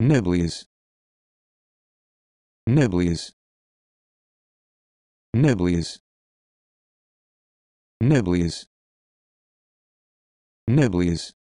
Nibblies. Nibblies. Nibblies. Nibblies. Nibblies.